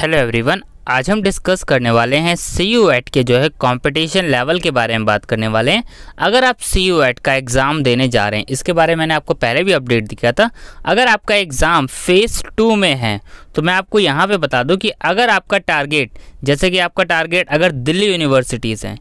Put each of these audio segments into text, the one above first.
hello everyone आज हम discuss करने वाले हैं सी यू एट के जो है कंपटीशन लेवल के बारे में बात करने वाले हैं अगर आप सी यू एट का एग्ज़ाम देने जा रहे हैं इसके बारे में मैंने आपको पहले भी अपडेट दिया था अगर आपका एग्ज़ाम फेज़ टू में है तो मैं आपको यहाँ पे बता दूँ कि अगर आपका टारगेट जैसे कि आपका टारगेट अगर दिल्ली यूनिवर्सिटीज़ हैं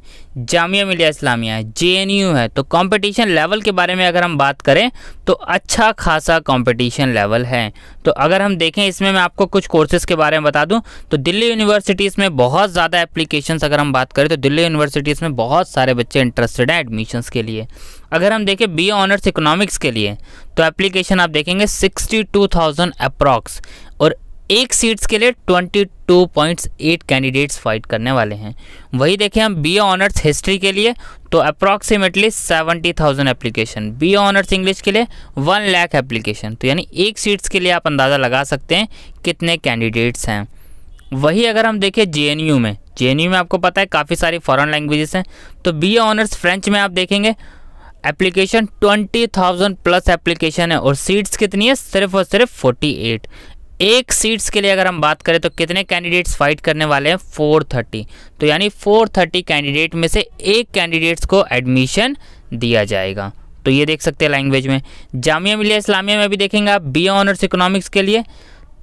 जामिया मिलिया इस्लामिया है जे है तो कॉम्पिटिशन लेवल के बारे में अगर हम बात करें तो अच्छा खासा कॉम्पटिशन लेवल है तो अगर हम देखें इसमें मैं आपको कुछ कोर्सेज़ के बारे में बता दूँ तो दिल्ली यूनिवर्सिटी यूनिवर्सिटीज़ में बहुत ज़्यादा एप्लीकेशंस अगर हम बात करें तो दिल्ली यूनिवर्सिटीज़ में बहुत सारे बच्चे इंटरेस्टेड हैं एडमिशंस के लिए अगर हम देखें बी ऑनर्स इकोनॉमिक्स के लिए तो एप्लीकेशन आप देखेंगे सिक्सटी टू थाउजेंड अप्रॉक्स और एक सीट्स के लिए 22.8 कैंडिडेट्स फाइट करने वाले हैं वही देखें हम बी ऑनर्स हिस्ट्री के लिए तो approximately 70,000 application B honours English के लिए 1 लाख एप्लीकेशन तो यानी एक सीट्स के लिए आप अंदाज़ा लगा सकते हैं कितने कैंडिडेट्स हैं वही अगर हम देखें जे में जे में आपको पता है काफ़ी सारी फॉरेन लैंग्वेजेस हैं तो बी ऑनर्स फ्रेंच में आप देखेंगे application twenty thousand plus application है और सीट्स कितनी है सिर्फ और सिर्फ फोर्टी एट एक सीट्स के लिए अगर हम बात करें तो कितने कैंडिडेट्स फाइट करने वाले हैं 430 तो यानी 430 कैंडिडेट में से एक कैंडिडेट्स को एडमिशन दिया जाएगा तो ये देख सकते हैं लैंग्वेज में जामिया मिलिया इस्लामिया में भी देखेंगे आप बी ऑनर्स इकोनॉमिक्स के लिए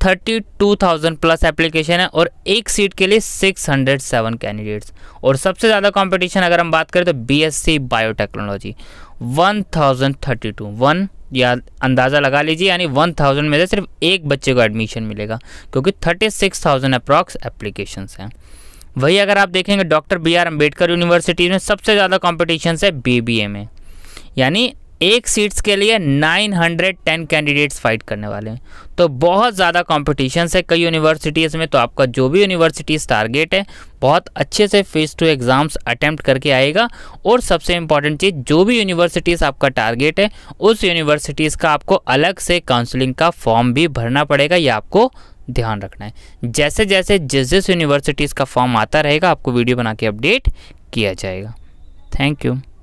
thirty two thousand plus application है और एक सीट के लिए सिक्स हंड्रेड सेवन कैंडिडेट्स और सबसे ज़्यादा कंपटीशन अगर हम बात करें तो BSc biotechnology one thousand thirty two one या अंदाज़ा लगा लीजिए यानी वन थाउजेंड में से सिर्फ एक बच्चे को एडमिशन मिलेगा क्योंकि thirty six thousand approx application हैं वही अगर आप देखेंगे doctor B R Ambedkar university में सबसे ज़्यादा कॉम्पिटिशन है बी बी ए में यानी एक सीट्स के लिए 910 कैंडिडेट्स फाइट करने वाले हैं तो बहुत ज़्यादा कॉम्पिटिशन है कई यूनिवर्सिटीज़ में तो आपका जो भी यूनिवर्सिटीज़ टारगेट है बहुत अच्छे से फेस टू एग्ज़ाम्स अटैम्प्ट करके आएगा और सबसे इम्पॉर्टेंट चीज़ जो भी यूनिवर्सिटीज़ आपका टारगेट है उस यूनिवर्सिटीज़ का आपको अलग से काउंसलिंग का फॉर्म भी भरना पड़ेगा या आपको ध्यान रखना है जैसे जैसे जिस जिस यूनिवर्सिटीज़ का फॉर्म आता रहेगा आपको वीडियो बना के अपडेट किया जाएगा थैंक यू